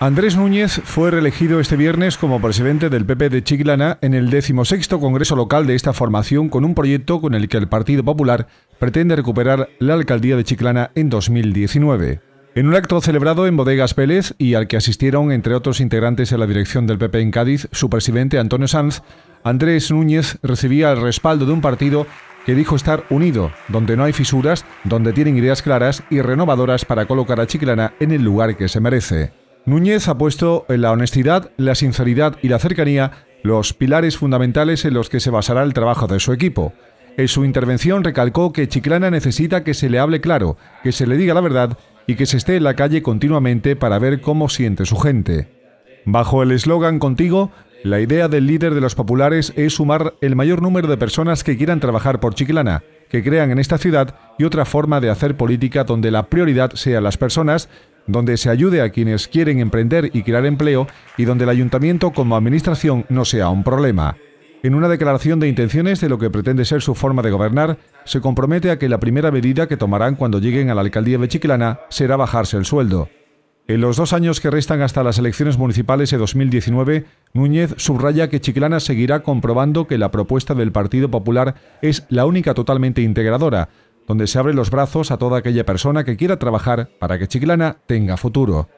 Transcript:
Andrés Núñez fue reelegido este viernes como presidente del PP de Chiclana en el decimosexto Congreso Local de esta formación con un proyecto con el que el Partido Popular pretende recuperar la alcaldía de Chiclana en 2019. En un acto celebrado en Bodegas Pérez y al que asistieron, entre otros integrantes de la dirección del PP en Cádiz, su presidente Antonio Sanz, Andrés Núñez recibía el respaldo de un partido que dijo estar unido, donde no hay fisuras, donde tienen ideas claras y renovadoras para colocar a Chiclana en el lugar que se merece. Núñez ha puesto en la honestidad, la sinceridad y la cercanía los pilares fundamentales en los que se basará el trabajo de su equipo. En su intervención recalcó que Chiclana necesita que se le hable claro, que se le diga la verdad y que se esté en la calle continuamente para ver cómo siente su gente. Bajo el eslogan Contigo, la idea del líder de los populares es sumar el mayor número de personas que quieran trabajar por Chiclana, que crean en esta ciudad y otra forma de hacer política donde la prioridad sean las personas donde se ayude a quienes quieren emprender y crear empleo y donde el ayuntamiento como administración no sea un problema. En una declaración de intenciones de lo que pretende ser su forma de gobernar, se compromete a que la primera medida que tomarán cuando lleguen a la alcaldía de Chiclana será bajarse el sueldo. En los dos años que restan hasta las elecciones municipales de 2019, Núñez subraya que Chiclana seguirá comprobando que la propuesta del Partido Popular es la única totalmente integradora, donde se abren los brazos a toda aquella persona que quiera trabajar para que Chiclana tenga futuro.